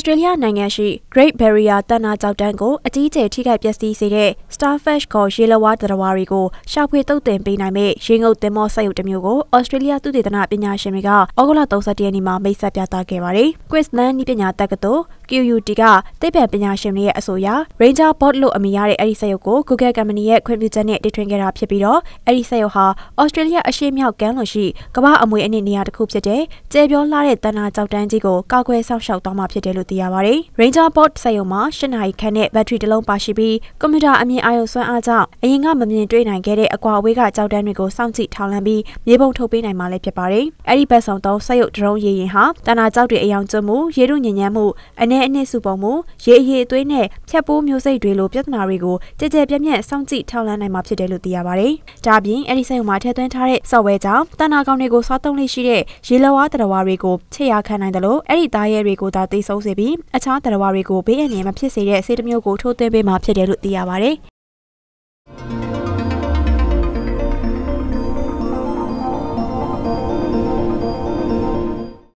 စတြေးလျနိုင်ငံရှိ Great Barrier တန်နာကြောက်တန်းကိုအကြီးကျယ်ထိခိုက်ပျက်စီးစေတဲ့ Starfish ခေါ်ရေလဝါသတ္တဝါတွေကိုရှာဖွေတုပ်တင်ပေးနိုင်မယ့်ရေငုပ်သင်္ဘောစက်ရုပ်တစ်မျိုးကိုဩစတြေးလျသုတေသနပညာရှင်တွေကဩဂုတ်လ31ရက်နေ့မှာမိတ်ဆက်ပြသခဲ့ပါတယ်။ Queensland ပညာတက္ကသိုလ် QUD ကသိပ္ပံပညာရှင်တွေရဲ့အဆိုအရ Ranger Bot လို့အမည်ရတဲ့အဲ့ဒီစက်ရုပ်ကို Google Company ရဲ့ခွင့်ပြုချက်နဲ့တီထွင်ခဲ့တာဖြစ်ပြီးတော့အဲ့ဒီစက်ရုပ်ဟာ Australia အရှေ့မြောက်ကမ်းလွန်ရှိကမ္ဘာအမွေအနှစ်နေရာတစ်ခုဖြစ်တဲ့ကျဲပြောလှတဲ့တန်နာကြောက်တန်းကြီးကိုကာကွယ်စောင့်ရှောက်သွားမှာဖြစ်တယ်လို့သိရပါတယ်။ Ranger Bot စက်ရုပ်မှာ၈နာရီခန့်နဲ့ဘက်ထရီတစ်လုံးပါရှိပြီးကွန်ပျူတာအမြင်အာရုံစွမ်းအားကြောင့်အရင်ကမမြင်တွေ့နိုင်ခဲ့တဲ့အကွာအဝေးကကြောက်တန်းတွေကိုစောင့်ကြည့်ထောင်လန်းပြီးမြေပုံထုတ်ပေးနိုင်မှာလည်းဖြစ်ပါတယ်။အဲ့ဒီဘက်ဆောင်သုံးစက်ရုပ် drone ရေရင်ဟာတန်နာကြောက်တွေအယောင်ကျွမှုရေတုညဉ့်ညမ်းမှုအနေနှဲအနှစ်စုပုံမှုရေအရေအသွေးနဲ့ဖြတ်ပိုးမျိုးစိတ်တွေလိုပြဿနာတွေကိုကြကြပြက်ပြက်စောင့်ကြည့်ထောက်လှမ်းနိုင်မှာဖြစ်တယ်လို့သိရပါတယ်။ဒါ့အပြင်အဲဒီဆိုင်မှာထည့်သွင်းထားတဲ့ software ကြောင့်တဏှာကောင်တွေကိုစားသုံးလို့ရှိတဲ့ရေလဝါတရဝါတွေကိုချေရခံနိုင်တယ်လို့အဲ့ဒီသားရဲတွေကိုသာသိဆုံးစေပြီးအခြားတရဝါတွေကိုဘေးအန္တရာယ်မဖြစ်စေတဲ့ဆေးတမျိုးကိုထိုးသွင်းပေးမှာဖြစ်တယ်လို့သိရပါတယ်။